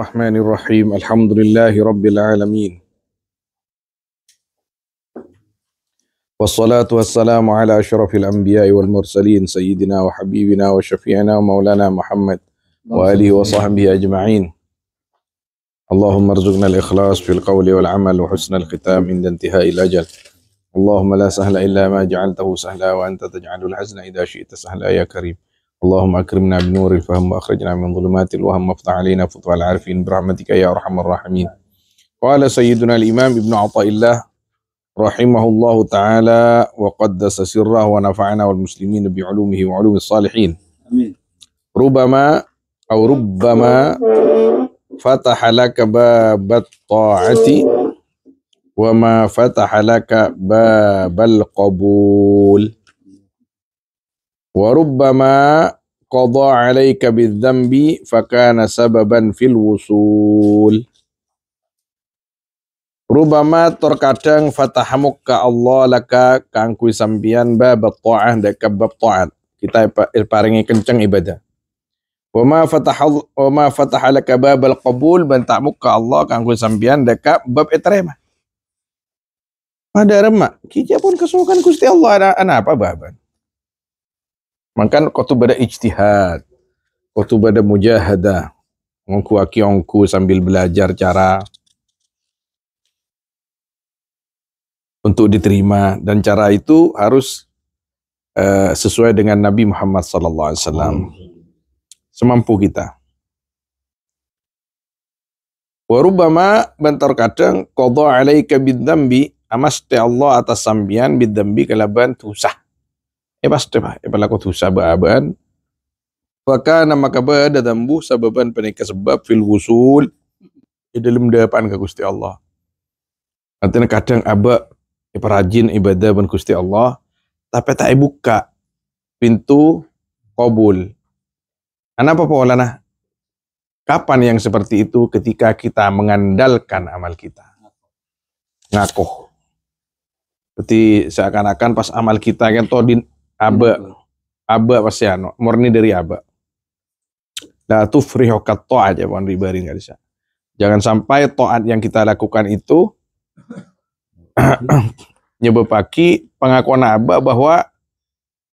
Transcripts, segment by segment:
الرحمن الرحيم الحمد لله رب العالمين والصلاة والسلام على أشرف الأنبياء والمرسلين سيدنا وحبيبنا وشفيعنا ومولانا محمد وآله وصحبه أجمعين اللهم ارزقنا الإخلاص في القول والعمل وحسن الختام عند انتهاء الأجل اللهم لا سهل إلا ما جعلته سهلا وأنت تجعل الحزن إذا شئت سهلا يا كريم اللهم أكرمنا بنور الفهم وأخرجنا من ظلمات الوهم وافتح علينا فتوى العارفين برحمتك يا أرحم الراحمين قال سيدنا الإمام ابن عطاء الله رحمه الله تعالى وقدس سره ونفعنا والمسلمين بعلومه وعلوم الصالحين أمين. ربما أو ربما فتح لك باب الطاعة وما فتح لك باب القبول Wa rubbama qadha 'alaika bidzambi fakana sababan fil wusul. Rubama terkadang fatahamukka Allah laka kangkui sambian bab ta'ah deka bab ta'at. Kita paringi kenceng ibadah. Wama fatahal wama fatahalaka bab al-qabul bantamuk ka Allah kangkui sambian deka bab etrema. Pada remak, kita pun kesukaan Gusti Allah ada ana apa baban. Maka kau pada ijtihad, kau pada mujahadah, ngongku akiongku sambil belajar cara untuk diterima dan cara itu harus uh, sesuai dengan Nabi Muhammad sallallahu alaihi wasallam semampu kita. Warubama bentar kadang qadha alaika bidzambi amaste Allah atas sambian bidzambi kalaban tusah. Ipastema, eh, ipalakutu eh, sabaaban. Fakana maka bada tambuh sababan penika sebab fil wusul di dalam depan ke Gusti Allah. Nanti kadang aba iperajin eh, ibadah ben Gusti Allah, tapi tak buka pintu kabul. Kenapa nah? Kapan yang seperti itu ketika kita mengandalkan amal kita? Ngakoh. Seperti seakan-akan pas amal kita yang todin. Aba. Iya, Aba pasti ano, murni dari Aba. Nah itu kat aja, ya bukan ribari bisa. Jangan sampai toat yang kita lakukan itu nyebabaki pengakuan Aba bahwa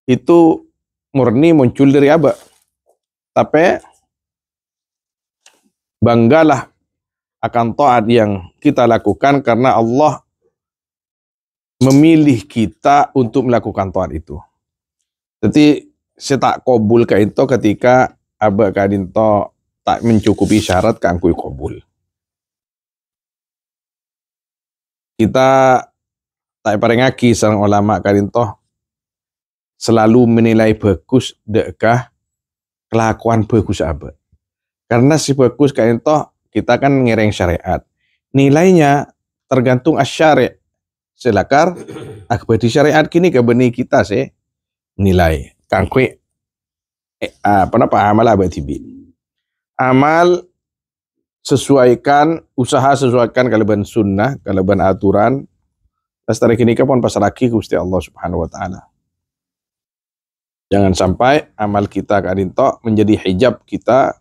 itu murni muncul dari Aba. Tapi banggalah akan toat yang kita lakukan karena Allah memilih kita untuk melakukan toat itu. Jadi tak kobul ke itu ketika abah kadinto tak mencukupi syarat kangkui kobul. Kita tak pernah ngaki sang ulama kadinto selalu menilai bagus dekah kelakuan bagus abah. Karena si bagus kadinto kita kan ngereng syariat. Nilainya tergantung asyari. Selakar akbadi syariat kini kebeni kita sih nilai kan eh, ah, apa apa amal apa tibi amal sesuaikan usaha sesuaikan kalaban sunnah kalaban aturan lestari kini pas lagi gusti Allah subhanahu wa taala jangan sampai amal kita tok menjadi hijab kita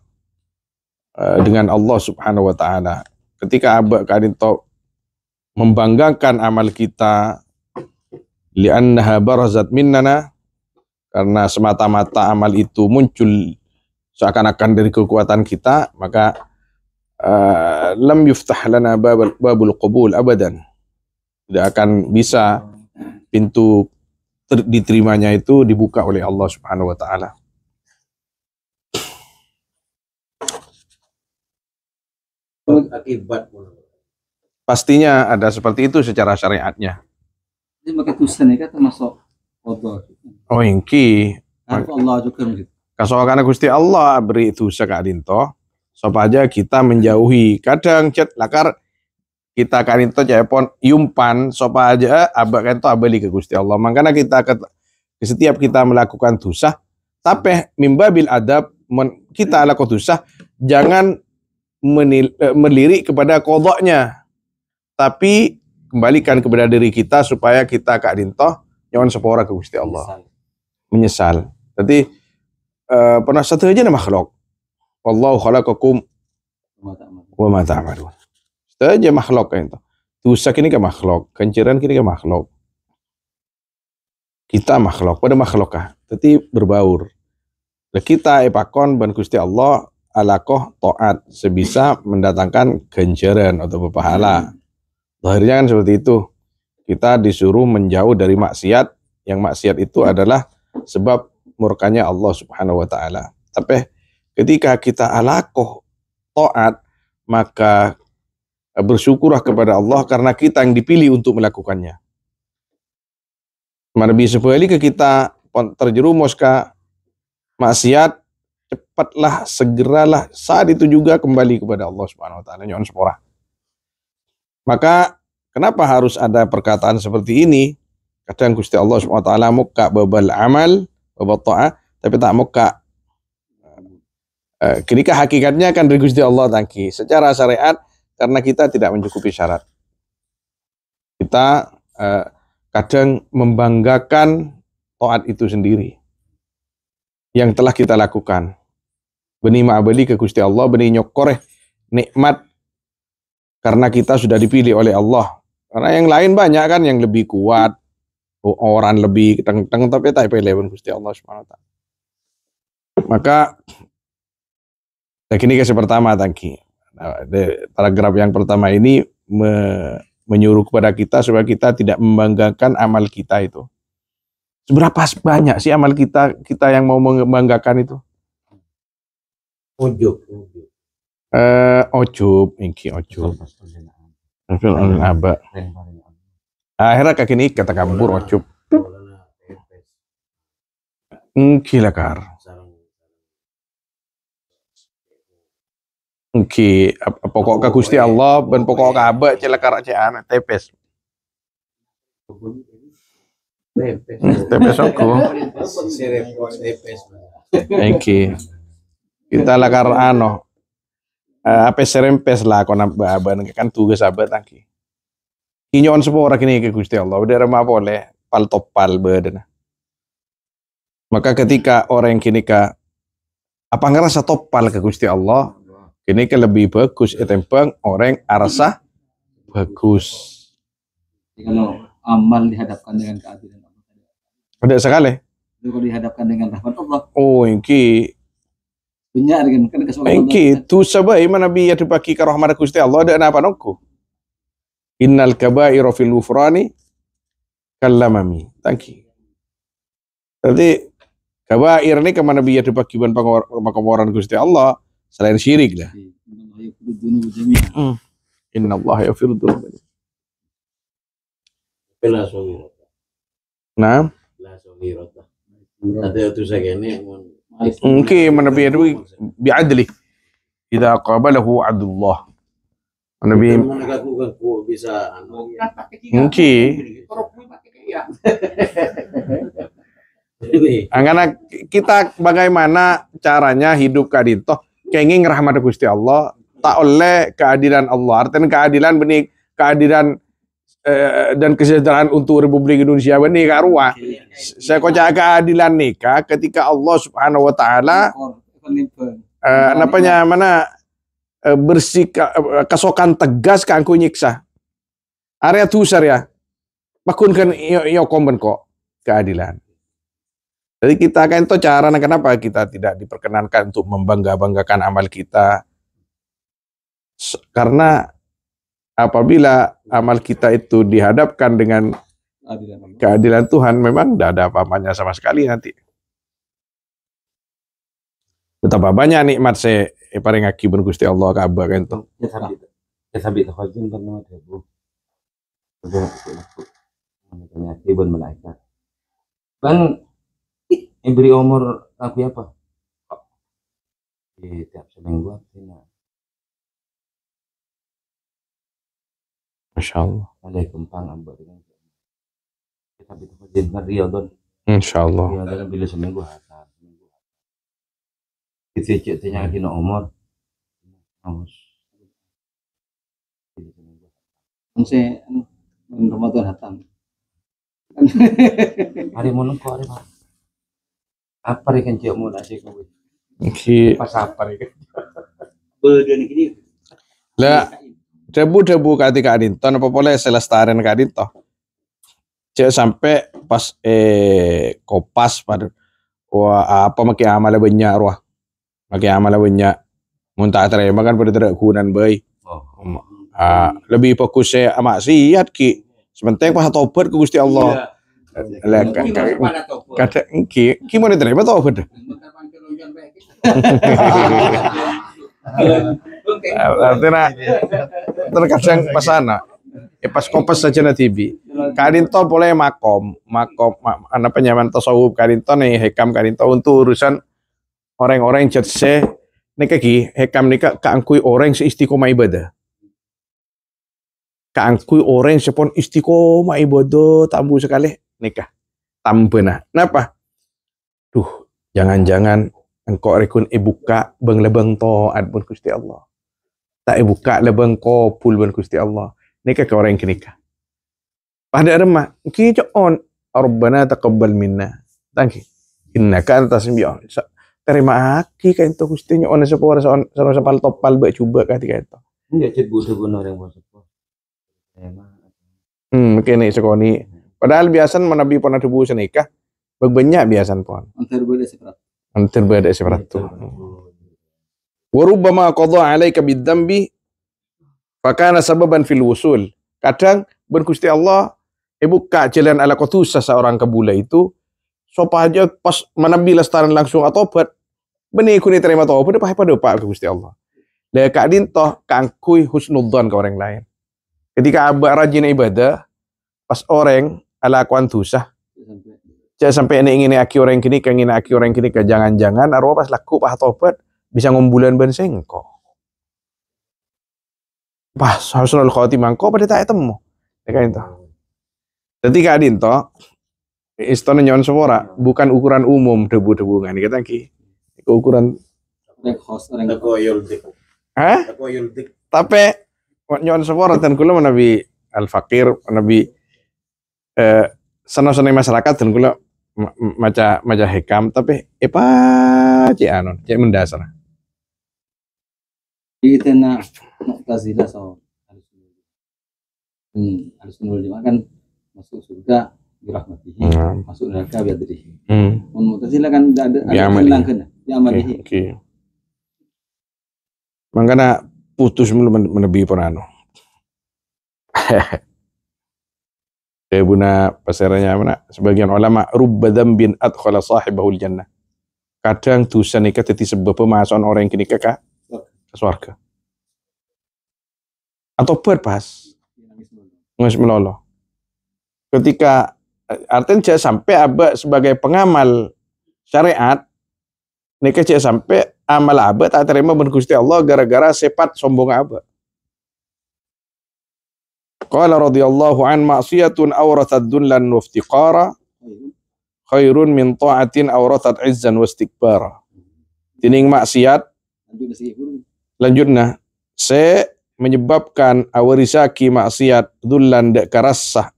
uh, dengan Allah subhanahu wa taala ketika abak tok membanggakan amal kita li'annaha barazat minnana karena semata-mata amal itu muncul seakan-akan dari kekuatan kita, maka eh, lam yuftah lana babul, qabul abadan. Tidak akan bisa pintu diterimanya itu dibuka oleh Allah Subhanahu wa taala. akibat Pastinya ada seperti itu secara syariatnya. Jadi maka tulisan itu ya, termasuk Oh ingki, oingki gitu. kasawakan Gusti Allah beri itu sakadinto aja kita menjauhi kadang cet lakar kita kadinto cepon yumpan aja eh, abak kento abeli ke Gusti Allah makanya kita setiap kita melakukan dosa tapi mimba bil adab men, kita lakukan dosa jangan menil, eh, melirik kepada kodoknya tapi kembalikan kepada diri kita supaya kita kak dintoh nyawan sepora ke Gusti Allah menyesal. Tapi uh, eh, pernah satu aja nama makhluk. Wallahu khalaqakum wa ma ta'malun. Satu aja makhluk kan itu. Dosa kini ke kan makhluk, kenciran kini ke kan makhluk. Kita makhluk, pada makhluk kah? Tapi berbaur. Lah kita epakon ban Gusti Allah alakoh toat sebisa mendatangkan ganjaran atau pahala. Lahirnya kan seperti itu. Kita disuruh menjauh dari maksiat, yang maksiat itu adalah sebab murkanya Allah Subhanahu wa taala. Tapi ketika kita alakoh taat maka bersyukurlah kepada Allah karena kita yang dipilih untuk melakukannya. Nabi sekali ke kita terjerumus ke maksiat cepatlah segeralah saat itu juga kembali kepada Allah Subhanahu wa taala nyon Maka kenapa harus ada perkataan seperti ini? Kadang Gusti Allah Subhanahu wa taala muka babal amal, babal ta'ah, tapi tak muka eh, ketika hakikatnya akan dari Gusti Allah tangki secara syariat karena kita tidak mencukupi syarat. Kita eh, kadang membanggakan taat itu sendiri yang telah kita lakukan. Beni ma'abadi ke Gusti Allah, beni nyokoreh nikmat karena kita sudah dipilih oleh Allah. Karena yang lain banyak kan yang lebih kuat, orang lebih teng-teng tapi tak pelewen Gusti Allah Subhanahu wa taala. Maka teknik yang pertama tangki. Nah, paragraf yang pertama ini me, menyuruh kepada kita supaya kita tidak membanggakan amal kita itu. Seberapa banyak sih amal kita kita yang mau membanggakan itu? ojo Eh, ojo ojo ojo ojo akhirnya ini kata kabur ocup oh, engki lakar engki pokok ke Gusti Allah ben pokok ka abak kar ce anak tepes tepes aku engki kita lakar ano eh, apa serempes lah kon aban kan tugas abad tangki Inyon semua orang ini ke Gusti Allah. Udah ramah boleh pal topal bedena. Maka ketika orang yang kini ka apa ngerasa topal ke Gusti Allah, kini ke lebih bagus etempeng orang arasa bagus. Kalau amal dihadapkan dengan keadilan Allah. Ada sekali. Kalau dihadapkan dengan rahmat Allah. Oh, ini benar kan kan kesukaan. Engki tu sabai mana bi ya dipaki ke rahmat Gusti Allah ada apa nongku? Innal kabairu fil ghufrani kallamami. Thank you. Berarti kabair ini kemana biar dibagikan pengawaran Gusti Allah selain syirik lah. Hmm. Inna Allah yafiru dunuba Nah. Mungkin mana biar biadli. Jika qabalahu adullah. Nabi. bisa anu, mungkin iya. karena gitu. iya. kita bagaimana caranya hidup kadito kenging rahmat Gusti Allah tak oleh keadilan Allah artinya keadilan benih keadilan eh, dan kesejahteraan untuk Republik Indonesia benih karua saya kocak keadilan nikah ketika Allah Subhanahu wa taala eh, namanya mana Eh, bersikap eh, kasokan tegas ka angku nyiksa. Area tu ya, Pakunkan yo, yo komen kok keadilan. Jadi kita akan itu cara kenapa kita tidak diperkenankan untuk membangga-banggakan amal kita. Karena apabila amal kita itu dihadapkan dengan keadilan Tuhan, memang tidak ada apa-apanya sama sekali nanti. Betapa banyak nikmat saya paling paring ben Gusti Allah kabar kan tuh Ya sabi. Ya sabi to khazin pernah ada Bu. Ada namanya akibat menaikkan Bang beri umur aku apa? Di tiap seminggu artinya. Masya Allah. Alaikum pang ambar. Kita ya, bitu khazin riyadon. Allah Riyadon kan bila seminggu hari. Dicicik tinya dina hmm. umur. Aus. Mungse mun Ramadan hatam. Hari mun kok hari Pak. Apa yang kan jamu nasi kau? Iki pas apa rek. Bolden ini. Lah debu-debu kati kadin. adinton apa boleh kadin kadinton. Cek sampai pas eh kopas pada wah apa makin amal banyak ruah pakai lah banyak muntah terima kan pada tidak kunan bayi. oh. uh, lebih fokus saya sihat ki sementara pas tobat ke Gusti Allah iya. lah kata ki ki terima apa dah? artinya terkadang pasana ya pas kompas saja na TV karinton boleh makom makom ma, apa penyaman tasawuf karinton nih hekam karinton untuk urusan orang-orang yang se nika ki hekam nika kaangkui orang se istiqomah ibadah. Kaangkui orang sepon istiqomah ibadah tambu sekali nikah tambena. Napa? Duh, jangan-jangan engkau rekun ibuka beng lebeng to pun kusti Allah. Tak ibuka lebeng kopul pun kusti Allah. Nikah ke orang kenikah. Pada remah, kita on Rabbana taqabbal minna. Thank you. Innaka antas terima aki ka itu gustinya ono sepo ora ono sepal topal mbak coba kati ka itu iya cet budu gono yang mau sepo hmm kene sekoni padahal biasan menabi pon adu busa nikah banyak biasan pon antar beda seperatu antar beda seperatu warubama qadha alaika bidzambi fakana sababan fil wusul kadang berkusti Allah ibu kak jalan ala kotusa seorang kebula itu sopa aja pas menabi lestaran langsung atau buat Benih ku terima tu apa pahit pada pak aku Gusti Allah. Dan kak toh kangkui husnudzon ke orang lain. Ketika abah rajin ibadah, pas orang ala kuan tusah. Jangan sampai ini ingin aki orang kini, ingin aki orang kini, jangan-jangan arwah pas laku pah topat bisa ngumbulan ban sengko. Pas harusnul khotimah kau pada tak temu. Dekat itu. Ketika adin to, istana nyon semora bukan ukuran umum debu-debu Ini kita ki ukuran Hah? Tapi nyon sepor dan kula menabi al fakir menabi eh seno senang masyarakat dan kula maca maca hekam tapi epa cek anon cek mendasar. Kita nak nak dah so harus hmm, harus nul kan masuk surga dirahmatihi hmm. masuk neraka terihi Hmm. kasih lah kan tidak ada yang hilang kena. Okay, okay. Mangkana putus mulu menebi anu. Saya eh, buna pasarannya mana? Sebagian ulama rubba dzambin adkhala sahibahul jannah. Kadang dosa nikah jadi sebab pemasukan orang yang kini ke surga. Atau berpas. Nges melolo. Ketika artinya sampai abah sebagai pengamal syariat Nek cek sampai amal apa tak terima ben Gusti Allah gara-gara sifat sombong apa. Qala radhiyallahu an ma'siyatun awrathad dunlan wa iftiqara khairun min ta'atin awratat izzan wa istikbara. Tining maksiat nah, se menyebabkan awarisaki maksiat dullan dak karasah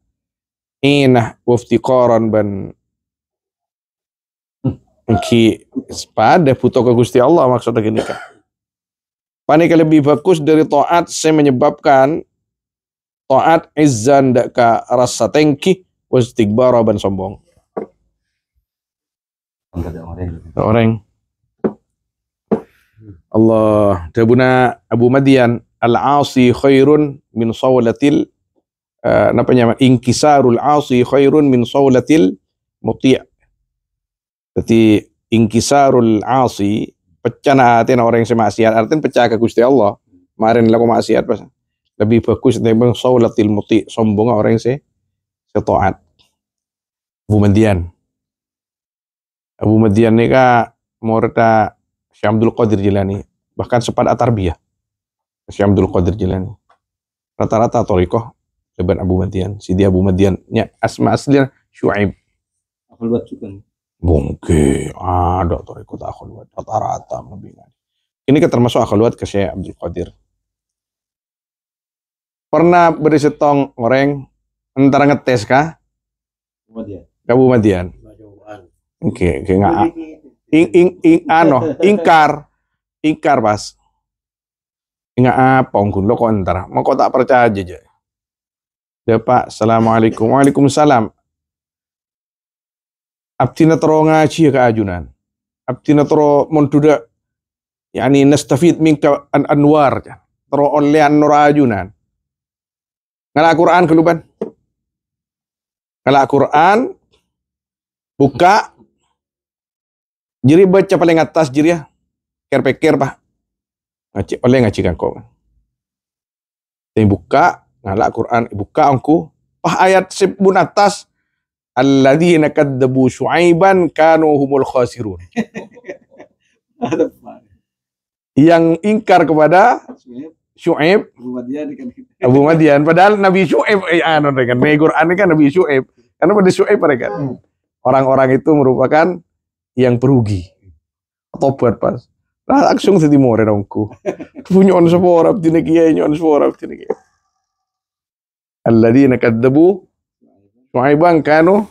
inah wa iftiqaran ban Ki sepadah butuh ke Gusti Allah maksudnya gini kan. Panik lebih bagus dari to'at saya menyebabkan to'at izan dakka ka rasa tengki wastikbara ban sombong. Orang. Allah dabuna Abu Madian al-asi khairun min sawlatil uh, apa namanya inkisarul asi khairun min sawlatil muti' Jadi ingkisarul asi pecah hati orang yang semaksiat artinya pecah ke Gusti Allah. Kemarin laku maksiat pas. Lebih bagus timbang saulatil muti sombong orang yang se setoat. Abu Median. Abu Median ini kan murda Syamdul Qadir Jilani bahkan sepat atarbiyah Syamdul Qadir Jilani rata-rata torikoh leban Abu Madian dia Abu Madian ya, asma aslinya Shuaib. Abu juga Bungke, ada tuh ikut akhwat rata-rata membingung. Ini kan termasuk akhwat ke Syekh Abdul Qadir. Pernah beri setong orang entar ngetes kah? Kabupaten. Oke, oke nggak. Ing ing ing ano, ingkar, ingkar pas. nggak apa ungkun lo kok entar Mau kok tak percaya aja. Ya Pak, Assalamualaikum. Waalaikumsalam abtina tro ngaji ya ka ajunan abtina taro montuda yani nastafid minka an anwar kan. tro olean nora ajunan ngala Quran keluban ngala Quran buka Jiri baca paling atas jiri ya kerpeker pak ngaji oleh ngaji kan kau buka ngala Quran buka angku pah ayat sebun atas alladzina kadzabu syuaiban kanu humul khasirun. yang ingkar kepada Syuaib Abu Madian padahal Nabi Syuaib eh anu kan negor ane kan Nabi Syuaib karena pada Syuaib mereka orang-orang itu merupakan yang perugi atau buat pas nah, langsung jadi more dongku punya on sepora dina kiai nyon sepora dina kiai alladzina kadzabu Syuaiban kanu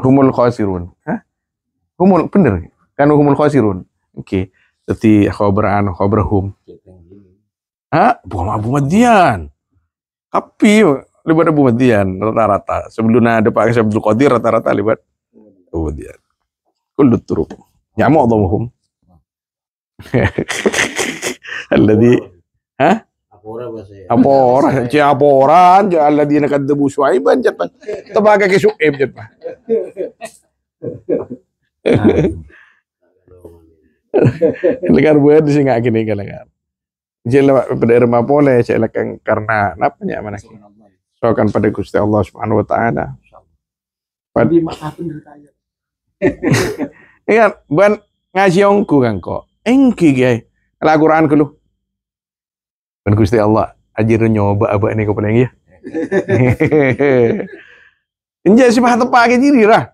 humul khasirun. Hah? Humul bener. Kanu humul khasirun. Oke. Okay. Jadi an khabar hum. Hah? Bukan Abu Madian. Tapi libat Abu Madian rata-rata. Sebelumnya ada Pak Abdul Qadir rata-rata libat Abu Madian. Kullu turuk. Nyamu Allahuhum. Alladhi. Hah? Apora bahasa ya. Apora, di aporan, ci alladzina kadzabu syuaiban jet pan. Tebaga ke syuaib jet pan. Lekar buat sih nggak gini kalau Jela pada rumah boleh saya lekang karena apa ya mana? Sokan pada Gusti Allah Subhanahu wa taala. Pada Ingat, ban ngaji ongku kan kok. Engki gay. Al-Qur'an kulu. Ben Gusti Allah ajarin nyoba abah ini kau kepada ya. Injak sih mah tempat aja diri lah.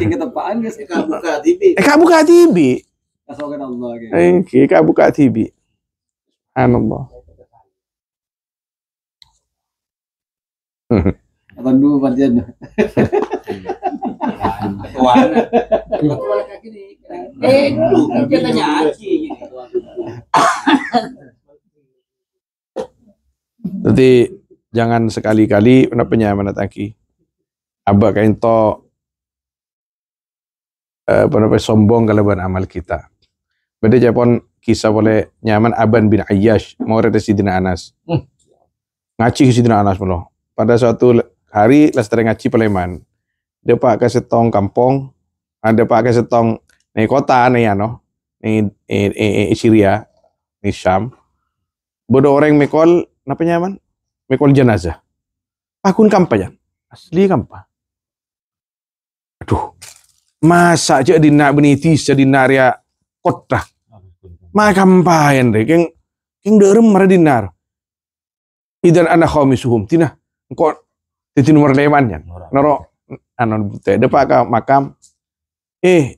Ketepaan guys, eka buka tibi. Eka eh, buka tibi. Kasokan Allah. Oke, eka gitu. buka tibi. Subhanallah. Atau dulu pantian. Eh, kan jadi jangan sekali-kali pernah punya amanat aki abah kain to pernah namanya sombong kalau buat amal kita. Bade Jepun kisah boleh nyaman Aban bin Ayyash mau rete Sidina Anas. Hmm. Ngaji ke Sidina Anas mulu. Pada suatu hari lestari ngaji Paleman dia pakai setong kampung ada ah, pakai setong nih kota nih ya nih eh, eh, eh, Syria nih Syam bodo orang mikol apa nyaman mikol jenazah akun ya asli kampa aduh masa aja di nak beniti jadi naria kota makam pahen deh keng keng derem mara dinar idan anak kami suhum tina engkau titin warleman yan noro ya anu teh depa ka makam eh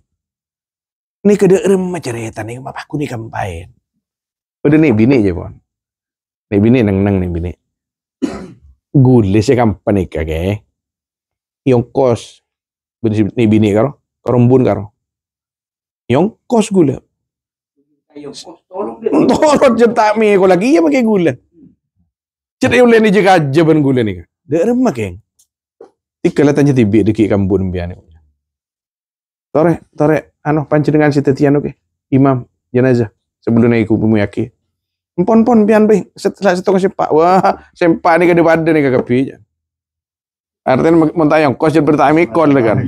ini kede erem macerita nih bapakku nih kampain udah nih bini aja pon nih bini neng neng nih bini gule sih kampanye nikah ke eh. yang kos nih bini karo karumbun karo yang kos gula tolong jentak mi ko lagi ya pakai gula. Cerai ulen ni jaga jaban gula ni. Dia remah keng tanya tibi deki kambun biane. Tore, tore, anu panjenengan si tetian oke. Imam, jenazah. Sebelum naik kubu yaki. Empon pon pian be, setelah setengah sempak. Wah, sempak ini kade pada nih kagapi. Artinya mau tayang, kos kan. jadi bertami kol kan.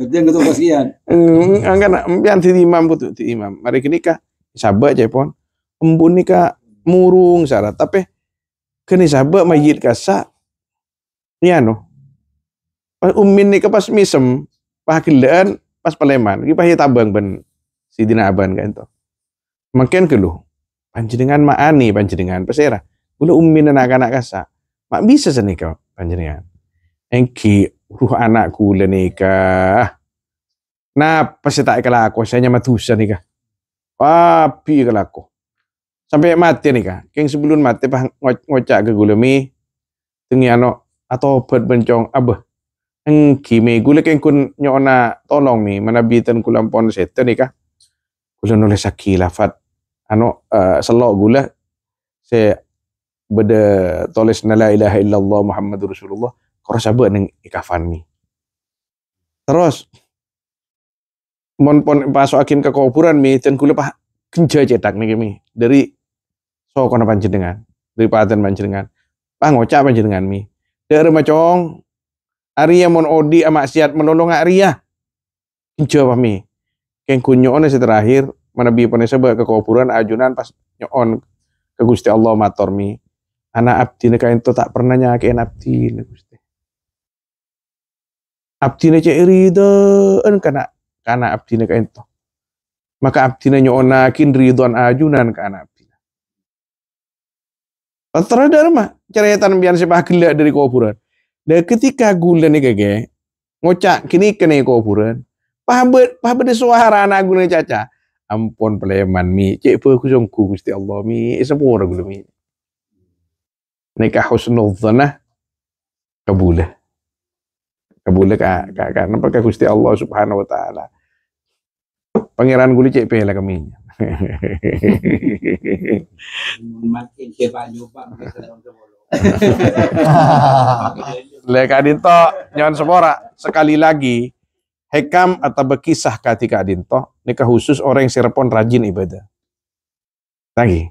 Kerja gitu kasihan. Enggak, pian ti imam kutu ti imam. Mari kini kah, sabak pon, Embun nikah murung syarat, tapi kini sabar majid kasa, Iya noh, pas umin nika pas misem pas gelaan pas peleman iki pas tabang ben dina aban kan to makin keluh panjenengan maani panjenengan pesera kula umin anak-anak kasa mak bisa senika panjenengan engki ruh anakku le nikah Nah, pasti tak kelak aku, saya nyamat husa nikah. Papi kelaku, Sampai mati nikah. Keng sebelum mati pah ngocak ke gulemi. Tengi ano atau obat bencong abah ang kimi gula ang kun nyo na tolong mi manabitan kulang pon setan ika kulo nulis sa kilafat ano uh, eh, selo gula se beda tulis na la ilaha illallah muhammad rasulullah koro sabu ning ikafan mi terus mon pon pasok akin ke kuburan mi dan kula pa kenja cetak ni kami dari so kono dengan dari paten panjenengan panci dengan mi dari macong Aria mon odi amaksiat menolong aria. Injo pami. Keng kunyoon si terakhir bi pone sebe ke kuburan ajunan pas nyon ke Gusti Allah matur mi. Ana abdi ne kain tak pernah nyake abdi ne Gusti. Abdi ne cek en kana kana abdi ne kain Maka abdi ne nyoonakin ridhaan ajunan kana abdi. Terus dharma, cerita biar sepah gelak ya dari kuburan. Dan ketika gula ni gege, ngocak kini kena ko puran. Pahabet, pahabet suara anak gula caca. Ampun peleman mi, cek pe kusongku gusti Allah mi, ora gula mi. Neka husnul dhanah, kabulah. Kabulah ka, ka, karena nampak gusti Allah subhanahu wa ta'ala. Pangeran gula cek pe lah kami. Makin coba nyoba. Leka adinto nyaman sepora. Sekali lagi, hekam atau berkisah ketika adinto, nikah khusus orang yang serpon rajin ibadah. Lagi.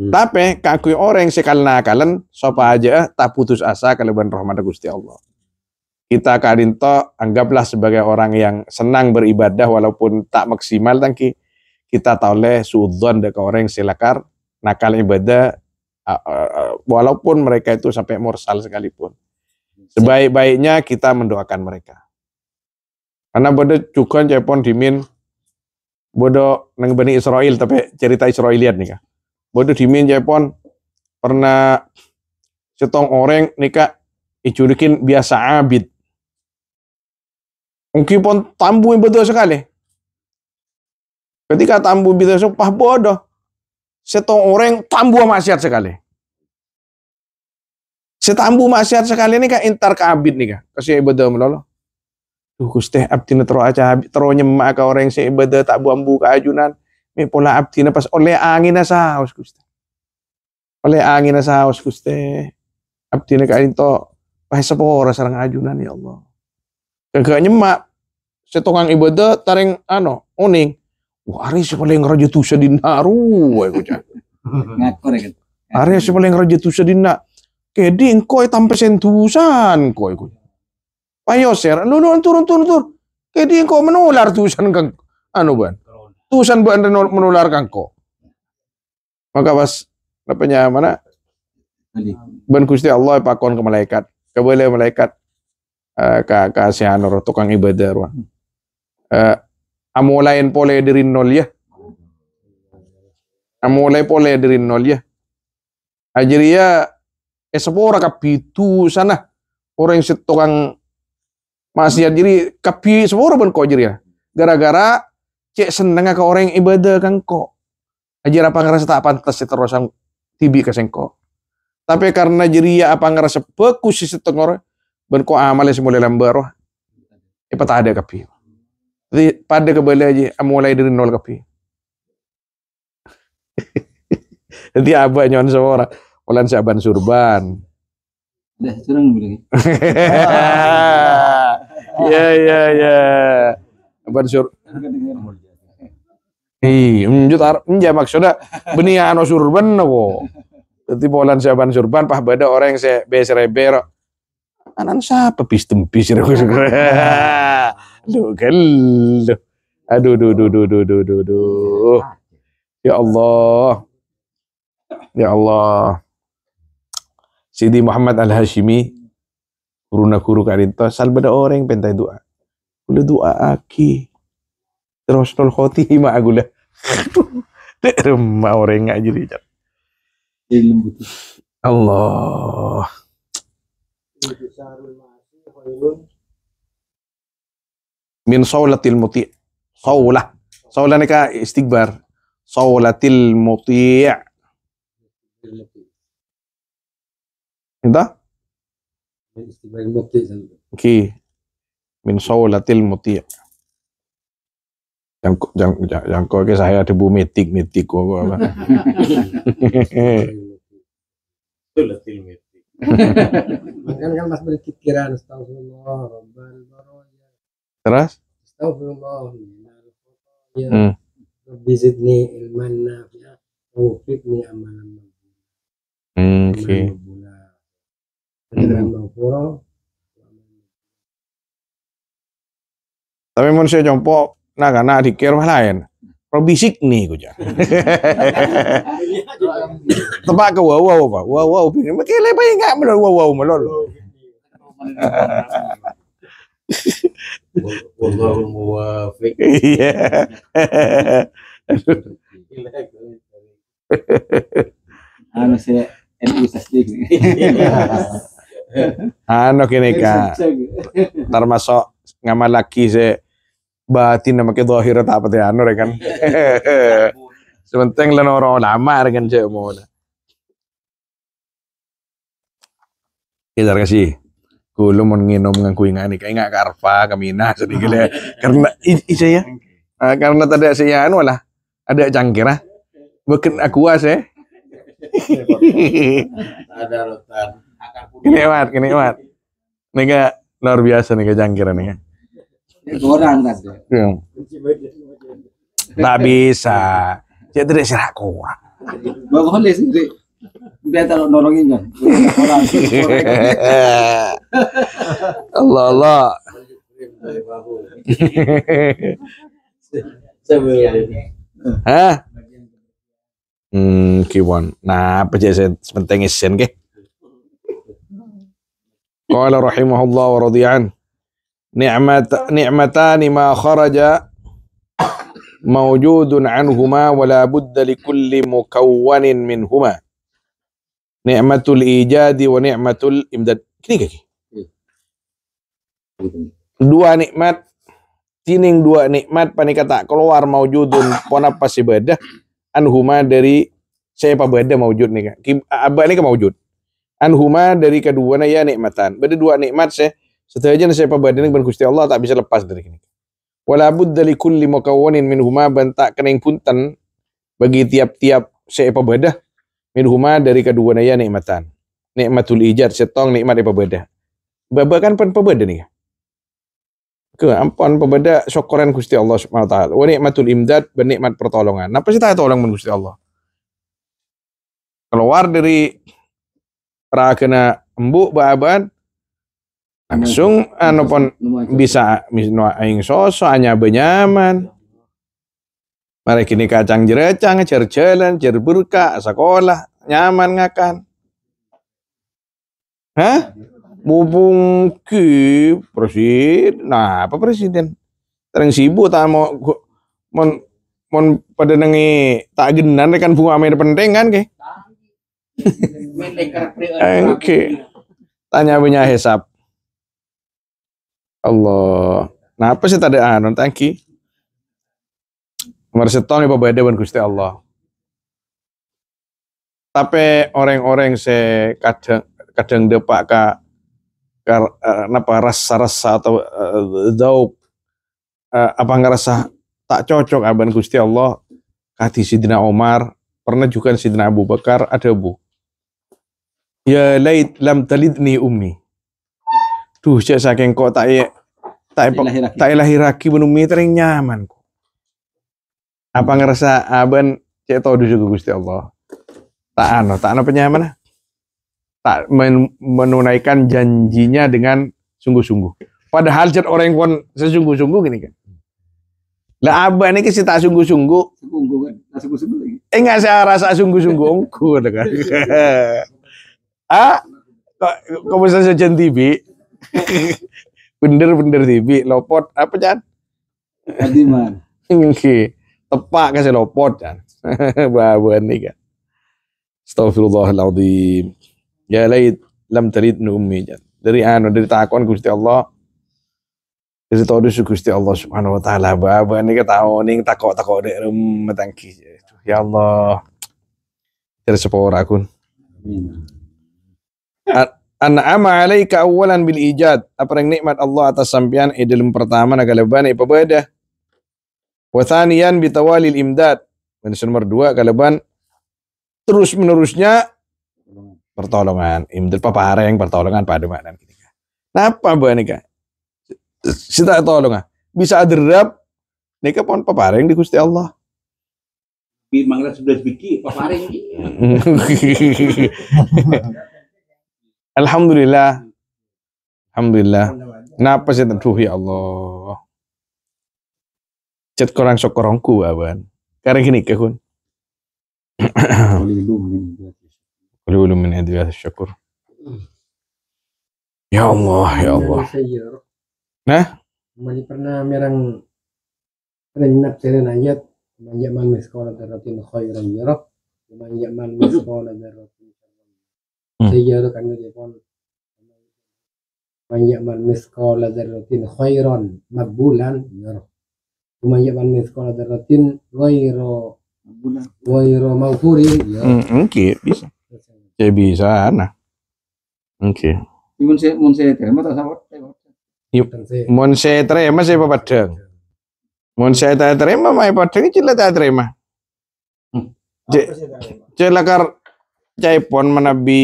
Hmm. Tapi kaku orang yang sekali nakalan, sopa aja eh, tak putus asa kelebihan rahmat Gusti Allah. Kita kadinto anggaplah sebagai orang yang senang beribadah walaupun tak maksimal tangki. Kita tahu leh suudon dek orang yang silakar nakal ibadah walaupun mereka itu sampai mursal sekalipun. Sebaik-baiknya kita mendoakan mereka. Karena bodoh cukon cepon dimin bodoh neng Bani Israel tapi cerita Israelian nih kak. Bodoh dimin cepon pernah setong orang nih kak icurikin biasa abid. Mungkin pun tambuin betul sekali. Ketika tambu bisa pah bodoh, setong orang tambu maksiat sekali. Setambu maksiat sekali ini kan intar ke abid nih kan. Kasih ibadah melolo. Duh kusteh abdi teru aja aja Teru nyemak ke orang si ibadah tak buambu ke ajunan. Mi pola abdina pas oleh angin saos kusteh. Oleh angin saos Gusti. Abdi ne ka into pas sepora sareng ajunan ya Allah. Kagak nyemak setongang ibadah taring ano uning Wah, hari paling raja tuh sedinaru, aku cak. Ngakur ya. Hari paling ngerajutusya tuh sedinaru. Kedi engkau tampe sentusan kau ikut. Payoser, lu lu turun turun turun. Kedi engkau menular tusan kang anu ban. Tusan ban kang kau. Maka pas apanya mana? Ben Gusti Allah pakon ke malaikat. boleh malaikat uh, ka ka sianor tukang ibadah ruang. Eh amulain pole diri nol ya. Amulai pole diri nol ya. Ajiria eh orang kapi tu sana orang yang setokang maksiat jadi kapi sepora pun kau jadi ya gara-gara cek seneng ke orang yang ibadah kan kok aja apa ngerasa tak pantas si terus tibi kesengko tapi karena jadi ya apa ngerasa beku si setengor ben kok amalnya semula lambar roh apa ya, tak ada kapi jadi pada kembali aja ah, mulai dari nol kapi jadi abah nyon seorang Polan Saban Surban. dah curang bilang. Ya, ya, ya. Saban iya. Sur. Ih, menjut enggak maksudnya benih anu surban nopo. Jadi polan saban Surban pah beda orang yang saya besereber. Anan siapa bis tempis Aduh, gel. Aduh, duh, duh, duh, duh, duh, duh, duh. Ya Allah. Ya Allah. Sidi Muhammad Al-Hashimi, kuruna kuru karinto, pada orang pentai doa. boleh doa aki. Terus nol khoti ima gula. Aduh, dek remah orang yang jadi Allah. Min sawlatil muti. Sawlah Saulah neka istighbar Sawlatil muti'. entah Oke, min saulatil muti' yang yang yang kau ke saya debu metik metik kok apa metik kan kan mas berpikiran astagfirullah terus astagfirullah ya ilman hmm, oke Iya. Tapi mun saya jompo nah karena dikir lain. Probisik nih kuja. Tebak ke wow wow pak, wow wow begini. Mungkin lepas enggak melor wow wow Wow wow muwafiq. Iya. Anu sih NU sastik nih. ano kini ka termasuk nga malaki se batin na makidahira tapat eh. ya? Ah, ya ano rekan Sementeng lan orang lama rekan siya mo na kita kasih kulo mon nginom ngang kuingan kay nga karfa kami na sa digile karena isa ya uh, karena tadi saya anu lah ada cangkir ah bukan aku as eh ada rotan ini ewat, ini ewat. Ini gak luar biasa nih jangkir nih. Ya, orang kan. Iya. Tak bisa. Jadi tidak kuat. Gak Boleh sih. Dia taruh nolongin kan. Allah Allah. Hah? Hmm, kiwon. Nah, apa jadi penting isin, ke? Qala rahimahullah wa radiyan. Ni'mat ni'matani ma kharaja mawjudun anhuma wa la budda li kulli mukawwanin minhuma. Ni'matul ijadi wa ni'matul imdad. Kini kaki. Dua nikmat tining dua nikmat pani kata keluar maujudun pona pasti beda anhuma dari saya apa beda maujud nih kan. Abah ini ke maujud anhuma dari kedua ya nikmatan. Berarti dua nikmat saya setahajana saya badan yang Gusti Allah tak bisa lepas dari ini. Walabud dari li kulli mukawanin minhuma bantak kening punten bagi tiap-tiap saya pabadah minhuma dari kedua ya nikmatan. Nikmatul ijar setong nikmat pabadah. Babakan pun pabadah nih. Ke ampun pabada syukuran Gusti Allah Subhanahu wa taala. Wa nikmatul imdad benikmat pertolongan. Napa sih tak tolong Gusti Allah? Keluar dari ra kena embu baaban langsung anu pon bisa misno aing soso anya benyaman mari kini kacang jerecang cercelan cerburka sekolah nyaman ngakan hah bubung ki presiden nah apa presiden tereng sibuk tak mau mon mon pada nengi tak genan kan bunga amir penting kan ke Eh, oke. Tanya punya hisap. Allah. Nah, apa sih tadi ah, anu tangki? Mersetong ibu bade ban Gusti Allah. Tapi orang-orang se kadang kadang depak ka kenapa eh, rasa-rasa atau uh, dauk nggak apa ngerasa tak cocok aban ah, Gusti Allah kati Sidina Omar pernah juga Sidina Abu Bakar ada bu ya lait lam talidni ummi tuh cek saking kok tak ya tak tak lahiraki ummi tering nyaman kok apa ngerasa aben ah, cek tau juga Gusti Allah tak ano tak ano penyaman tak men menunaikan janjinya dengan sungguh-sungguh padahal cek orang yang kon sesungguh-sungguh gini kan lah aben ini kita kan tak sungguh-sungguh. Sungguh kan, tak sungguh-sungguh lagi. Eh nggak saya rasa sungguh-sungguh, ungkur kan. Ah, kok komunitas saja TV. bener-bener TV, lopot apa jan? Kadiman. Oke. Tepak kasih lopot jan. Babuan nih kan. Astagfirullahaladzim. Ya lait lam terit ummi jan. Dari anu dari takon Gusti Allah. Dari tahu dusu Gusti Allah Subhanahu wa taala. Babuan nih tahu ning takok-takok dek rum matangki. Ya Allah. Dari sepuluh akun. Amin. An'ama alaika awalan bil ijad. Apa yang nikmat Allah atas sampian idul dalam pertama naga kalaban eh, beda Wa thaniyan bitawalil imdad. Dan nomor dua kalaban terus menerusnya pertolongan. Imdad hara yang pertolongan pada makna ini Napa nah, bu nika? Sita tolong Bisa aderap nika pon hara yang dikusti Allah. Bi mangga sudah biki paparing. Alhamdulillah. Alhamdulillah. Napa sih tentu ya Allah. Cet korang sok korongku awan. Karena gini kekun. Qalilun min adiyat syukur. Ya Allah, ya Allah. Nah, mani pernah merang renap jalan ayat man yaman miskola daratin khairan yarab man yaman miskola daratin sayyi'atan yaqul man ya'mal mithqala dzarratin khairan maqbulan yarah banyak man ya'mal mithqala dzarratin ghairu ghairu mawfurin ya oke hmm, bisa ya bisa nah oke mun se mun se terima ta sawat yup mun se terima se padang mun se terima mai padang jaipon menabi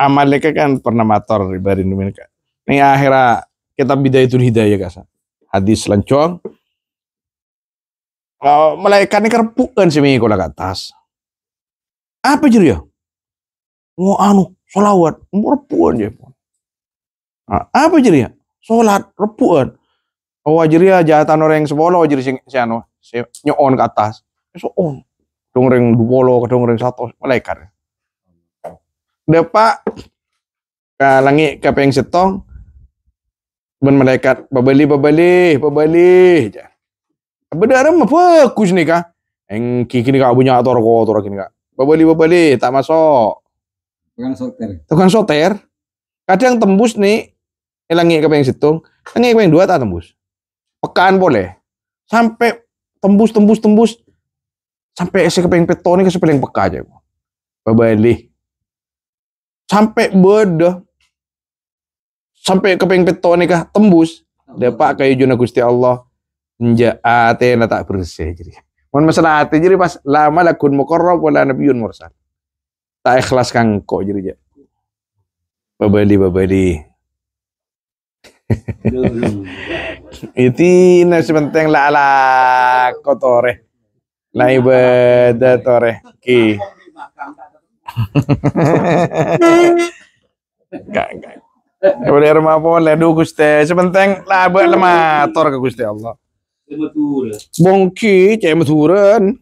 amaleka kan pernah mator ibarin mereka. Nih akhirnya kita itu hidayah kasa. Hadis lancong. Uh, malaikat ini kerpukan sih mengikut ke atas. Apa jadi ya? Mau oh, anu solawat, repuan jaipon. Nah, apa jadi ya? Solat repuan. Oh jadi ya jahatan orang yang sepuluh jadi si, si anu si nyon ke atas. So on. Dong ring dua puluh, dong ring satu malaikat depa ka langi ka peng setong ben malaikat babali babali babali ja benda ram fokus nih ni ka eng kini ka punya ator ko ator kini ka babali babali tak masuk tukang soter tukang soter kadang tembus nih eh, elangi ka peng setong langit ka peng dua tak tembus pekan boleh sampai tembus tembus tembus sampai esek ka peng peto ni ke sepeleng peka aja babali sampai bodoh sampai keping peto nikah tembus pak kayu juna gusti Allah nja ate tak bersih jadi mohon masalah ate jadi pas lama lakun mukorrob wala nabiun mursal tak ikhlas kang kok jadi ja babadi babadi itu nasi penting ala kotore lah ibadah tore ki Enggak, enggak. boleh rumah pole do Gusti, lah buat lemator ke Gusti Allah. Bongki cek meturen.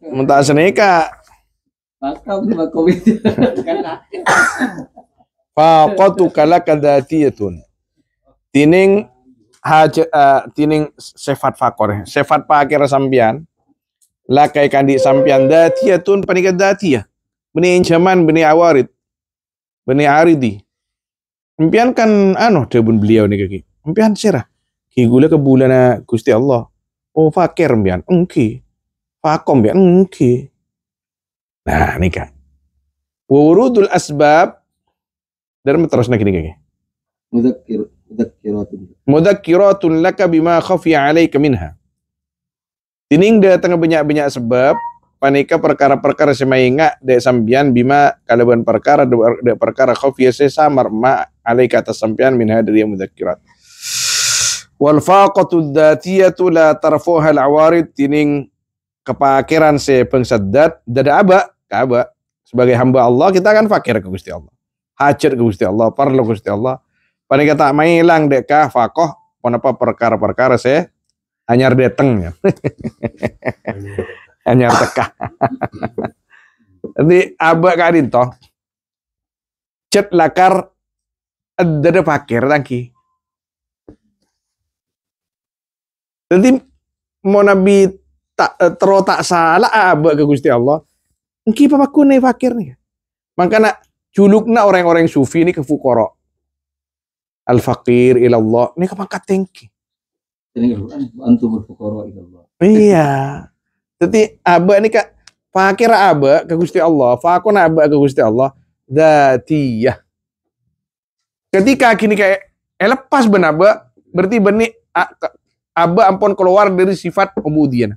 Mentah seneka. Makam sama covid. Faqatu kalaka dhatiyatun. Tining haja uh, tining sifat fakor, sifat pakir sampian. Lakai kandi sampian tun, panika dhatiyah Bani Injaman, Bani Awarid, Bani Aridi. Impian kan anu debun beliau nih kaki. Impian sirah. Ki gula ke bulana Gusti Allah. Oh fakir impian. Engki. Fakom impian. Engki. Nah, nih kan. Wurudul asbab dan terusnya gini kaki. mudakir mudzakiratun. Mudzakiratun laka bima khafi alaika minha. Tining tengah banyak-banyak sebab panika perkara-perkara semainga dek sampian bima kalaban perkara dek perkara khafiyah se samar ma alaika atas sampian min hadri ya mudzakirat wal faqatu dzatiyatu la tarfuha al awarid tining kepakiran se pengsadat dada aba kaba sebagai hamba Allah kita akan fakir ke Gusti Allah hajar ke Gusti Allah perlu Gusti Allah panika tak mailang dek ka faqah apa perkara-perkara se anyar datang ya teka. jadi abak kadin toh cet lakar ada pakir tangki Nanti mau nabi tak tero tak salah abak ke gusti allah engki papaku nih fakir nih Maka nak culuk julukna orang-orang sufi ini ke fukoro al fakir ilallah ini ke pangkat antumul fukoro ilallah iya jadi aba ini kak fakir aba ke Gusti Allah, fakun aba ke Gusti Allah, zatiyah. Ketika kini kayak eh, lepas benaba, berarti benih aba ampun keluar dari sifat kemudian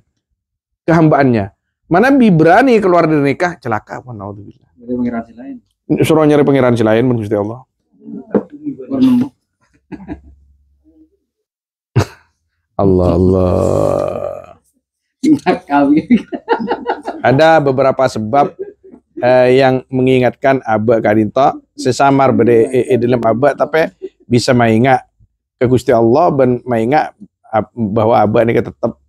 kehambaannya. Mana bi berani keluar dari nikah celaka pun Allah Nyari pangeran Pengiran lain. Suruh nyari pengiran si lain Allah. Allah Allah. Ada beberapa sebab eh, yang mengingatkan abah Karinto sesamar beri e, e, dalam tapi bisa mengingat ke Gusti Allah dan mengingat bahwa abah ini tetap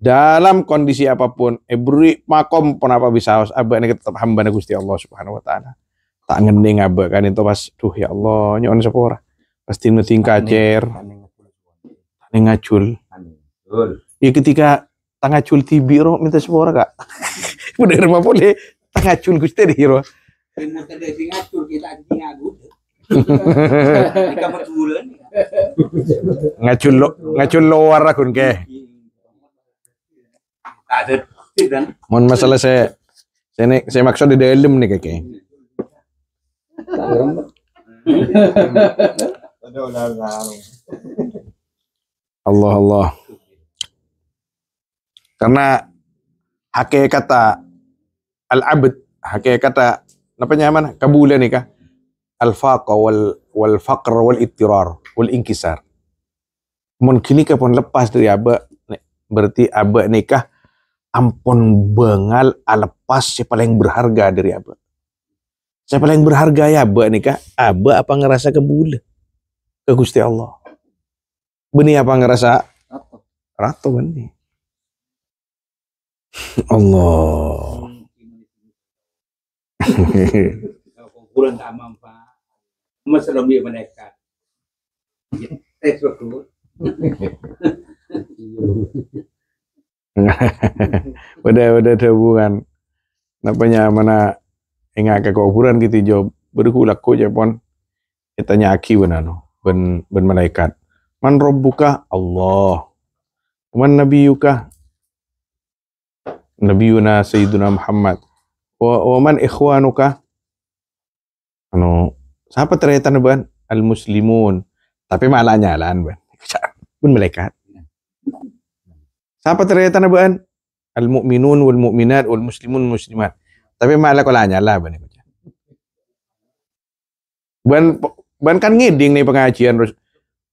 dalam kondisi apapun ebri makom pun apa bisa harus ini tetap hamba Gusti Allah Subhanahu wa taala tak ngending abah Karinto pas tuh ya Allah nyon sepora pasti nuting kacer tani ngacul Iya ketika tangacul tibi roh minta orang kak udah rumah boleh Tangga tangacul gusti deh roh ngacul lo ngacul lo akun ke mohon masalah saya saya nih saya maksud di dalam nih kakek Allah Allah karena kata al-abd, kata apa nyaman kabulan nikah al-faqa wal wal faqr wal ittirar wal inkisar. Mun kini pun lepas dari abah berarti Abah nikah ampun bengal alepas si paling berharga dari Abah. Saya paling berharga ya Abah nikah, Abah apa ngerasa kebule ke Gusti Allah. Benih apa ngerasa? Rato. Rato benih. Allah. Kumpulan tak mampu. Masa lebih menekat. Thanks for udah udah ada hubungan napanya mana ingat ke kuburan gitu jawab berkulak ko japon kita nyaki benar no ben ben anu, malaikat man robbuka Allah man nabiyuka nabiyuna sayyiduna Muhammad wa, wa man ikhwanuka ano siapa ternyata ban al muslimun tapi malah nyalan ban pun malaikat siapa ternyata ban al mukminun wal mu'minat wal muslimun muslimat tapi malah kalau nyalah ban ban ban kan ngiding nih pengajian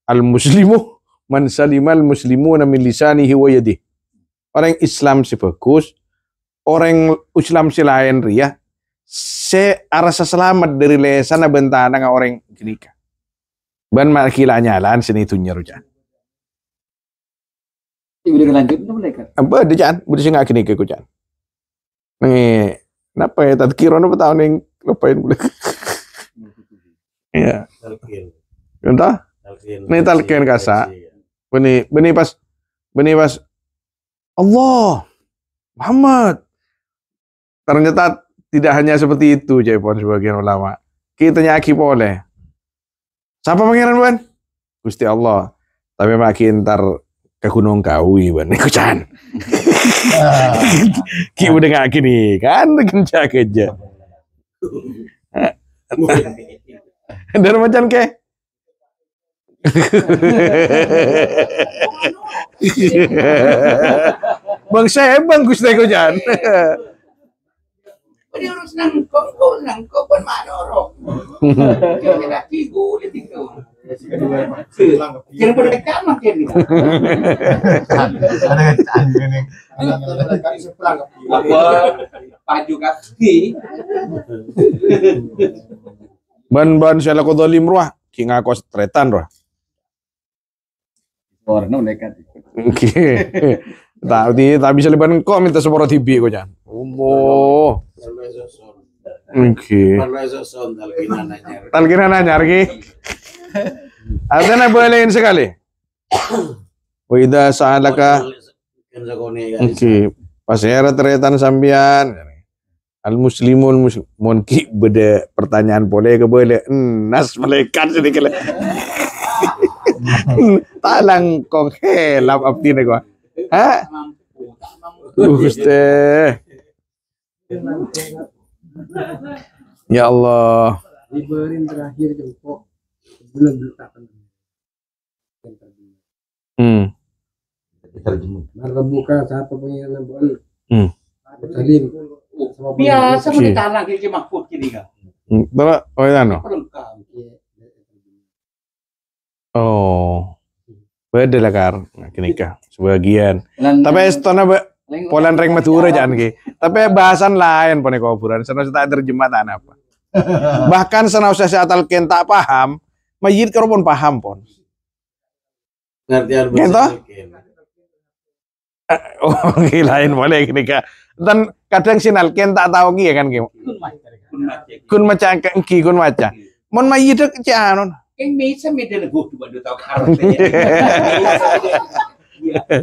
al muslimu man salimal muslimuna min lisanihi wa yadihi orang Islam si orang Islam selain ria ya, se arasa selamat dari lesana bentana orang orang Gerika. Ban makila nyalan sini tunya ruja. Ibu lanjut mereka. Apa ah, dia jangan, sih singa kini ke Nih, kenapa ya Tadi kira apa tahun yang lupain boleh. Iya. Entah? nih talkin kasa. Benih, benih pas benih pas Allah Muhammad Ternyata tidak hanya seperti itu jawaban sebagian ulama. Kita nyaki boleh. Siapa pangeran buan? Gusti Allah. Tapi makin ntar ke Gunung Kawi ban kucan. Ki udah nggak gini kan kencak kerja. Dari macam ke? bang saya bang Gusti Kujan. Jadi urusan kau, kau kau pun mana orang. Kau kena makin Ban-ban syala dolim ruah. Kinga kau tretan ruah. Warna dekat. Oke. Tak, tak bisa lebaran kok minta seporo tibi kau jangan. Allah. Oke. anyar ki. Artinya boleh lain sekali. Wa sa'alaka Oke. Pas era teretan sambian. Al muslimun muslimun ki beda pertanyaan boleh ke boleh. Nas malaikat sedikit. Talang kong helap abdi gua. Ha? Guste. Ya Allah. Diberin terakhir jempol belum diletakkan. Hmm. Terbuka siapa punya nabuan. Hmm. Iya, Salim. Biasa mau ditarik iya. kiri mahfud kiri kan. Bapak, hmm, oh ya no. Iya. Oh. Beda lah kar, kah? sebagian. Tapi istana Polan reng Madura jangan ki. Gitu. Tapi bahasan lain pone kuburan. Sana tak terjematan apa. Bahkan sana usah saya tak paham, majid karo pun paham pon. Ngerti artinya. Oh, lain boleh ini kak. Dan kadang sinal ken tak tahu ki ya kan ki. Kun maca ki kun maca. Mon mayit ki anon. Keng bisa meden gua dua tahu karakternya.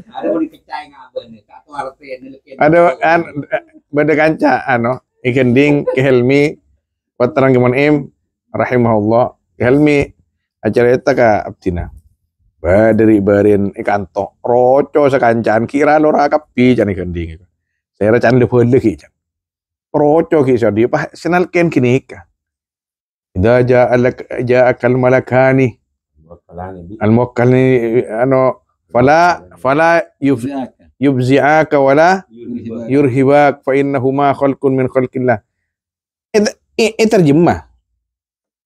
Ada boleh percaya ngapain ada gitu. an beda kanca ano ikending Helmi watarang kemon im rahimahullah Helmi acara eta ka abdina. Baderi barin ikanto roco sekancan kira lora kapi can ikending. Saya can leupeuleuh ki can. Roco kisah sadi pa senal ken kini aja alak ja'alak ja'akal malakani al-muwakkalani ano fala fala yufzak yubzi'aka wala yurhibak fa innahuma khalqun min khalqillah. Eh terjemah.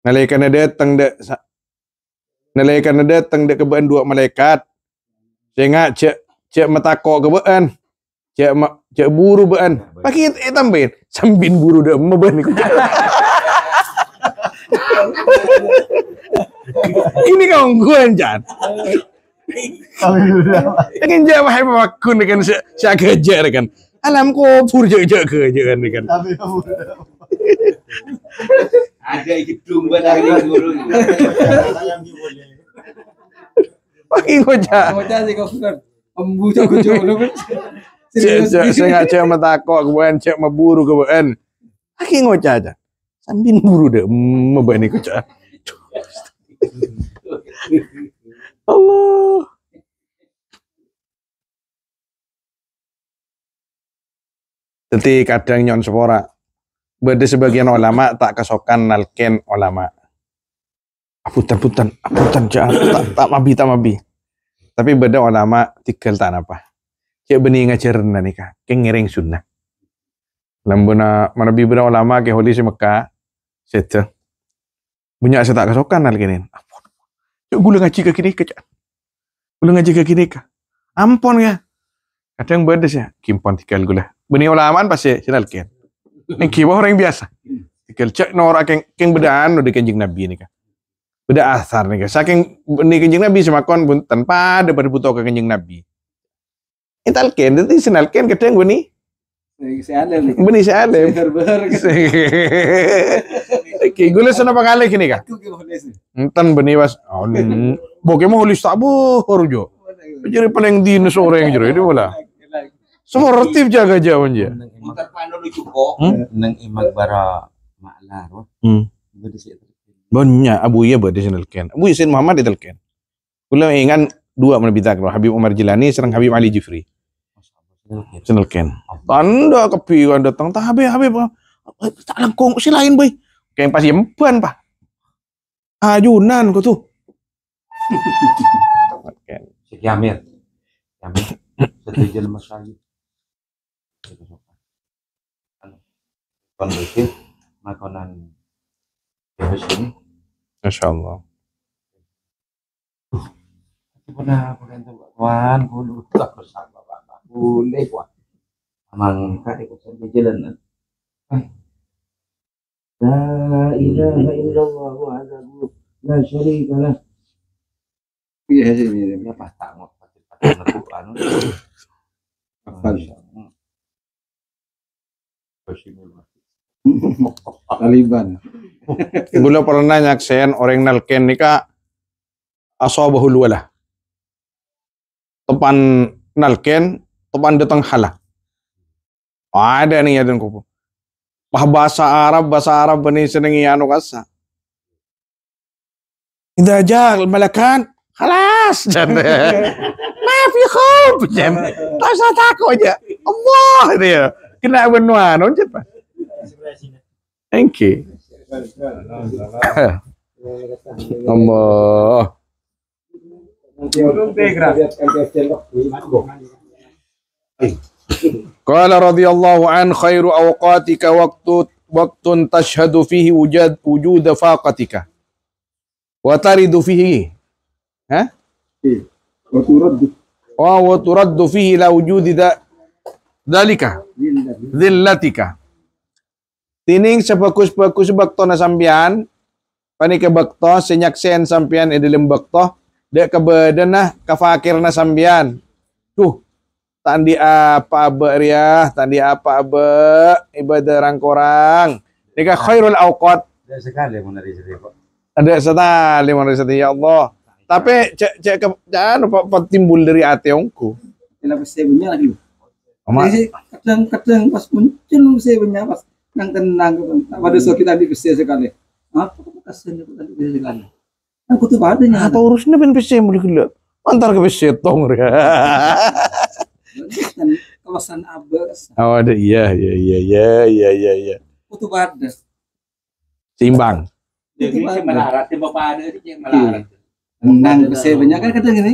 malaikat ada datang de malaikat ada datang de kebaan dua malaikat. Sehingga cek cek metako kebaan. Cek ma, cek buru baan. Pakai eh tambahin sambin buru de meban Ini kau gue anjan. Kan jawab hai wakun kan saya kerja kan. Alam kubur juga kerja kan kan. Ada gedung buat lagi guru. Pakai ngocak. Ngocak sih kok embu cok cok lu kan. Saya nggak cek metakok kebuan cek meburu kebuan. Pakai ngocak aja. Sambil buru deh mau mm, mebani kocak. Allah. Jadi kadang nyon sepora. Berarti sebagian ulama tak kesokan nalken ulama. Apunten, putan, apunten, jangan tak, tak mabi, tak mabi. Tapi beda ulama tikel tak apa. Kayak benih ngajar nikah, Keng ngiring sunnah. Lambuna mana bibra ulama ke holi si Mekah, sete. Bunyak saya tak kesokan nalkenin. Yuk gula ngaji ke kini ke. Gula ngaji ke kini ke. ampun ya. Kadang berdes ya. Kimpon tikal gula. benih ulaman pasti sinal ken, Ini kiwa orang biasa. Tikal cek nora keng keng bedaan udah kencing nabi ini kan. Beda asar nih kan. Saking ini kencing nabi semakon pun tanpa ada butuh ke kencing nabi. Ini ken. Nanti sinal kian kadang gue nih. Beni sealem. Beni sealem. Berber. Kayak apa kali kini ka? Entan ba niwas? Bokeh mo hulis tabo, horujo. Jadi paling dinos orang jero, ini bola. Semua roti jaga jawan dia. Mutar pano lu cuko, nang imag bara maalaro. Banyak abu iya buat disenal ken. Abu Isin Muhammad itu ken. Kulo ingan dua menerbitkan Habib Umar Jilani serang Habib Ali Jifri. Channel ken. Tanda kepiwan datang. Tah Habib Habib. Tak langkong si lain boy kayak pas empan pak ayunan kok tuh si kiamir kiamir setuju lemas lagi kondisi makanan di sini Masya Allah Puna bukan tuh kawan, bulu tak bersama bapak, boleh ikut saja jalan. Eh, لا إله إلا الله وحده لا شريك له Iya sih miripnya iya, iya. pas tangut pasti tangut anu apa bisa hmm. Taliban Bula pernah nyaksen orang nalken nika asabahul wala tepan nalken tepan datang halah ada nih ya dan kupu bahasa Arab, bahasa Arab bani senengi anu kasa. Indah aja malakan, halas. Maaf ya kau, Tak usah takut aja. Allah dia. Kena benua anu pak. Thank you. Allah. Belum tegra. Qala radhiyallahu an khairu awqatika waktu waktun tashhadu fihi wujud wujud faqatika wa taridu fihi ha wa turaddu wa wa turaddu fihi la wujud da dalika zillatika tining sepakus-pakus bakto na sampean panike bakto senyaksen sampean edelem bakto dek kebedenah kafakirna sampean tuh Tandi apa abe ya? tandi apa abe ibadah orang rangkorang. Nika nah. khairul awqat. Ada sekali menarik Ada sekali menarik ya Allah. Tapi cek cek ke jangan timbul dari hati ongku. Kenapa saya punya lagi? Kadang-kadang pas muncul saya punya pas yang tenang gitu. pada so kita di PC sekali. Apa kesannya kita di PC sekali? Aku tuh padanya. Nah, atau urusnya pun PC mulu gila. Mantar ke PC tong ya. kawasan Abes. Oh, ada iya iya iya iya iya iya iya. Kutu Bardes. Timbang. Jadi melarat, timbang pada itu melarat. Menang saya banyak kan kata ini.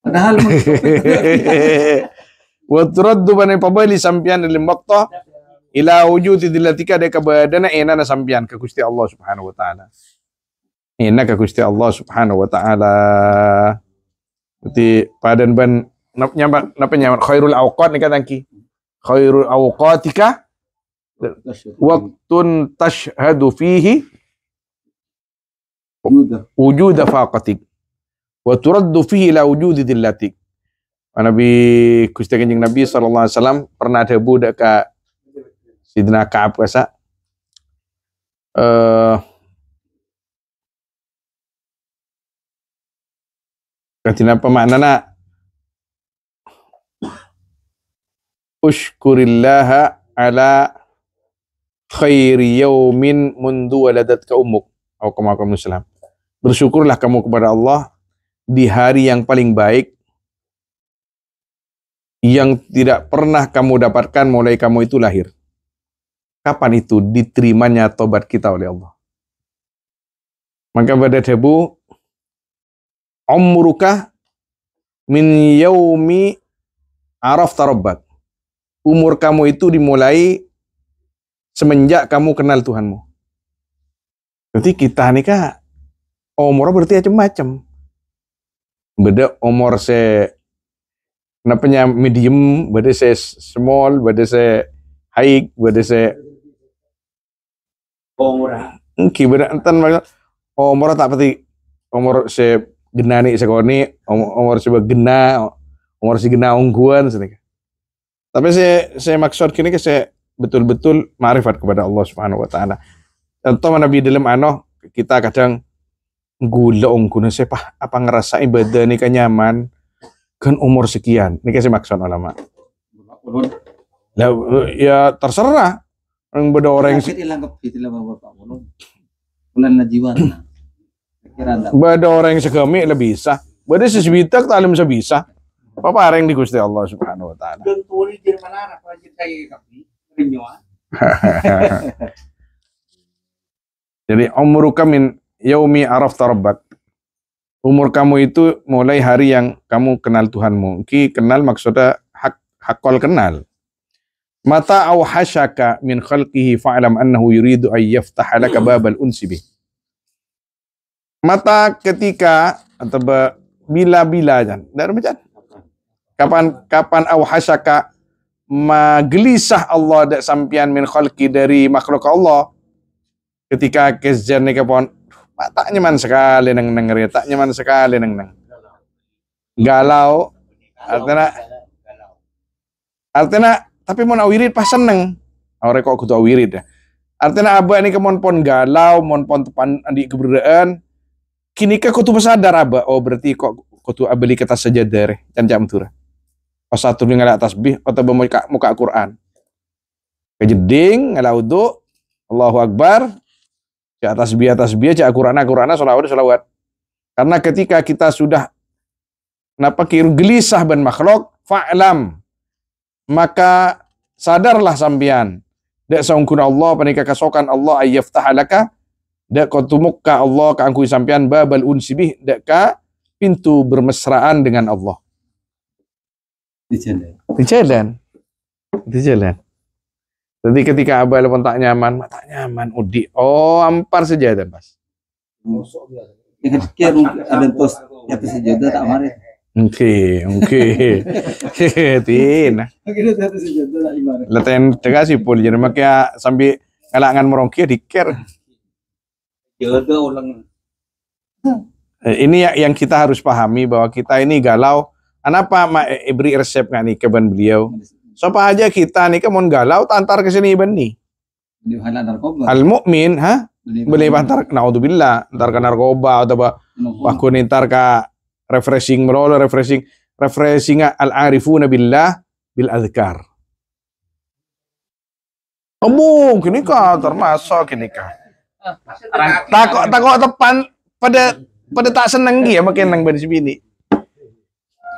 Padahal wa turaddu bani pabali sampian lil maqta ila wujudi dilatika de kabadana enana sampian ke Gusti Allah Subhanahu wa taala. Ena ke Gusti Allah Subhanahu wa taala. Berarti padan ban Napa napa nyaman khairul awqat nih tangki. Khairul awqatika waktun tashhadu fihi wujuda faqatik wa turaddu fihi la wujudi dillatik. Nabi Gusti Kanjeng Nabi sallallahu alaihi wasallam pernah ada budak ka Sidina Ka'ab kasa eh uh, katina ushkurillaha ala khairi yaumin mundu ka umuk. Assalamualaikum Bersyukurlah kamu kepada Allah di hari yang paling baik yang tidak pernah kamu dapatkan mulai kamu itu lahir. Kapan itu diterimanya tobat kita oleh Allah? Maka pada debu umruka min yaumi araf tarobat umur kamu itu dimulai semenjak kamu kenal Tuhanmu. Berarti kita nih kak, umur berarti macam-macam. Beda umur saya kenapa medium, beda saya small, beda saya high, beda saya umur. Oke, ah. beda enten umur tak peti umur saya genani sekoni, um, umur saya gena, umur saya gena ungguan sedekah. Tapi saya saya maksud kini saya betul-betul marifat kepada Allah Subhanahu wa taala. Contoh Nabi dalam ano kita kadang gula guna saya apa, apa ngerasa ibadah ini kan nyaman kan umur sekian. Ini saya maksud ulama. ya terserah. Orang beda orang yang Beda orang yang segami lebih bisa. Beda tak talim bisa areng di Gusti Allah Subhanahu wa taala. Genturi Jerman apa kaya kapi rinyoan. Jadi umruka min yaumi arafta rabbak. Umur kamu itu mulai hari yang kamu kenal Tuhanmu. Ki kenal maksudnya hak hakol kenal. Mata aw hasyaka min khalqihi fa'lam annahu yuridu ay yaftaha laka babal unsi Mata ketika atau bila-bila jan. Dari macam Kapan kapan awhasaka magelisah Allah dak sampian min khalqi dari makhluk Allah. Ketika kesjan ni pon tak nyaman sekali neng neng tak nyaman sekali neng neng. Galau artinya artinya tapi mau awirit pas seneng. Awalnya kok kutu awirit ya. Artinya abah ini kemon pon galau, mon pon tepan di keberadaan. Kini ke kutu pesadar abah. Oh berarti kok kutu abeli kata saja dari dan jam turah. Pasatun ngala tasbih atau bermuka muka Quran. Kejeding ngala wudu, Allahu Akbar. Cak tasbih tasbih cak Quran Quran selawat selawat. Karena ketika kita sudah kenapa kir gelisah ban makhluk fa'lam maka sadarlah sampian dak saungkun Allah panika kasokan Allah ayyaftah laka dak kotumukka Allah kaangkui sampian babal unsibih dak ka pintu bermesraan dengan Allah di jalan, di jalan. Jadi ketika Abah telepon tak nyaman, tak nyaman. Udi, oh ampar dan pas. Oke, oke. sih jadi makanya sambil kalangan merongki diker. Eh, ini ya, yang kita harus pahami bahwa kita ini galau Kenapa ma ibri resep nggak nih keban beliau? apa aja kita nih kemun galau tantar ke sini ibni. nih. Al mukmin ha? Beli bantar, naudzubillah, ntar ke narkoba atau apa? Waktu ntar ke refreshing merolo refreshing refreshing al arifuna billah bil azkar. Kamu kini kah termasuk kini kah? Takut takut tepan pada pada tak seneng dia makin nang ini.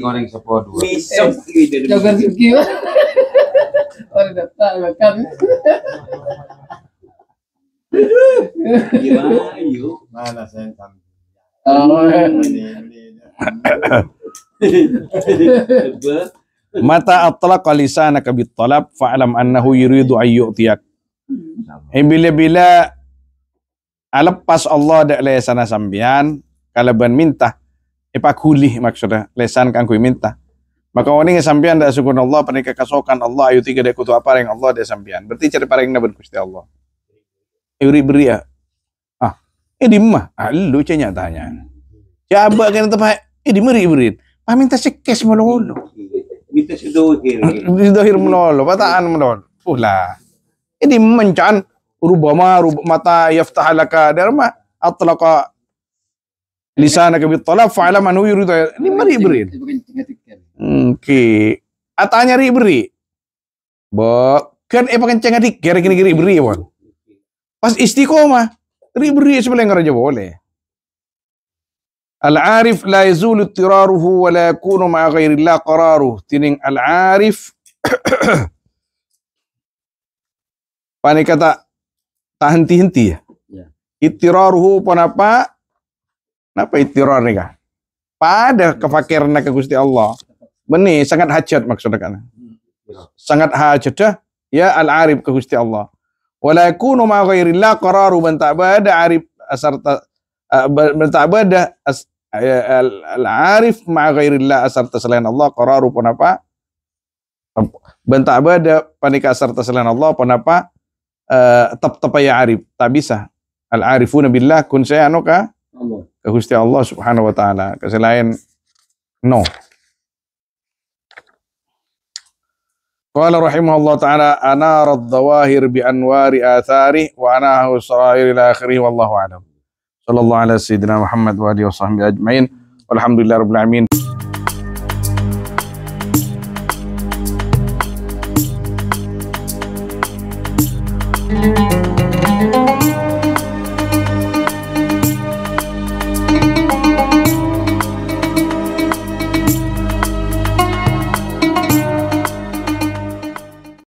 goreng sepo dua. Misem eh, gitu. suki. orang makan. Gimana yuk? Mana saya Oh, Mata atlaqa lisanaka bit talab annahu yuridu yu'tiyak. Bila-bila alepas Allah dak le sana sambian kalaban minta Ya, kulih maksudnya lesan kang gue minta maka wani sampean dah syukur Allah panika kasokan Allah ayu tiga dek kutu apa yang Allah dia sampean berarti cari pareng naben kusti Allah Iuri beria ya. ah ini mah ah ah, cenya tanya ya abak tepah eh di meri ah, eh, berit ah, kes sekes melolo minta sedohir dohir melolo pataan melolo pula ini eh, mencan rubama rub mata yaftahalaka darma atlaqa lisana kebit tolak fa'ala man ini meri beri oke atanya ribri bo kan apa eh, pakan cengat kira kini kiri beri ya, bon pas istiqomah ribri ya, sebelah ngaraja boleh Al-arif la yazulu tiraruhu wa la yakunu ma'a ghairillah qararuh. Tining al-arif Pani kata tak henti-henti ya. ya. Itiraruhu apa Napa itiror mereka? Pada kefakiran ke Gusti Allah. Meni sangat hajat maksudnya kan. Sangat hajat dah. Ya al-arif ke Gusti Allah. Wala yakunu ma ghairillah qararu man ta'bada arif asarta man ta'bada ya, al-arif ma ghairillah asarta selain Allah qararu pun apa? Bentak panik panika asarta selain Allah pun apa tap tapa ya arif tak bisa al arifuna billah kun saya anuka Allah Gusti Allah Subhanahu wa taala. Ke selain no. Qala rahimahullah taala ana radzawahir bi anwari athari wa ana sarair ila akhirih wallahu alam. Sallallahu ala sayyidina Muhammad wa alihi wa sahbihi ajmain. Walhamdulillahirabbil alamin.